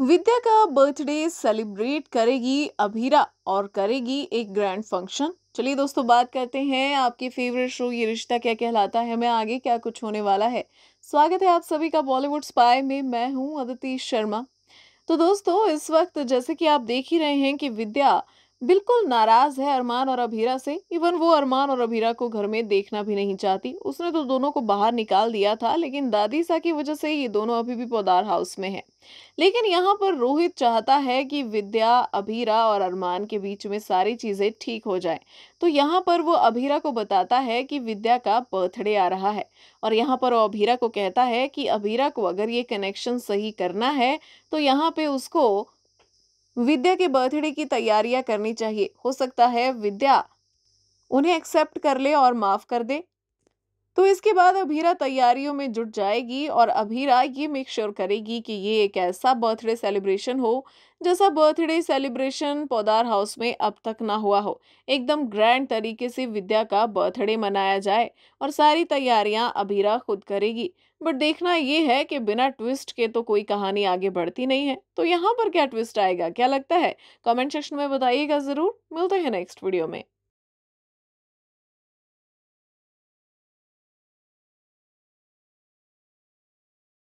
विद्या का birthday celebrate करेगी अभीरा और करेगी एक ग्रैंड फंक्शन चलिए दोस्तों बात करते हैं आपके फेवरेट शो ये रिश्ता क्या कहलाता है मैं आगे क्या कुछ होने वाला है स्वागत है आप सभी का बॉलीवुड स्पाई में मैं हूं अदिति शर्मा तो दोस्तों इस वक्त जैसे कि आप देख ही रहे हैं कि विद्या बिल्कुल नाराज है अरमान और अभीरा से इवन वो अरमान और अभीरा को घर में देखना भी नहीं चाहती उसने तो दोनों को बाहर निकाल दिया था लेकिन दादी सा की वजह से ये दोनों अभी भी पौदार हाउस में हैं लेकिन यहाँ पर रोहित चाहता है कि विद्या अभीरा और अरमान के बीच में सारी चीज़ें ठीक हो जाए तो यहाँ पर वो अभीरा को बताता है कि विद्या का बर्थडे आ रहा है और यहाँ पर वो अभीरा को कहता है कि अभीरा को अगर ये कनेक्शन सही करना है तो यहाँ पे उसको विद्या के बर्थडे की तैयारियां करनी चाहिए हो सकता है विद्या उन्हें एक्सेप्ट कर ले और माफ कर दे तो इसके बाद अभीरा तैयारियों में जुट जाएगी और अभीरा ये मेक श्योर करेगी कि ये एक ऐसा बर्थडे सेलिब्रेशन हो जैसा बर्थडे सेलिब्रेशन पौदार हाउस में अब तक ना हुआ हो एकदम ग्रैंड तरीके से विद्या का बर्थडे मनाया जाए और सारी तैयारियां अभीरा खुद करेगी बट देखना ये है कि बिना ट्विस्ट के तो कोई कहानी आगे बढ़ती नहीं है तो यहाँ पर क्या ट्विस्ट आएगा क्या लगता है कमेंट सेक्शन में बताइएगा ज़रूर मिलते हैं नेक्स्ट वीडियो में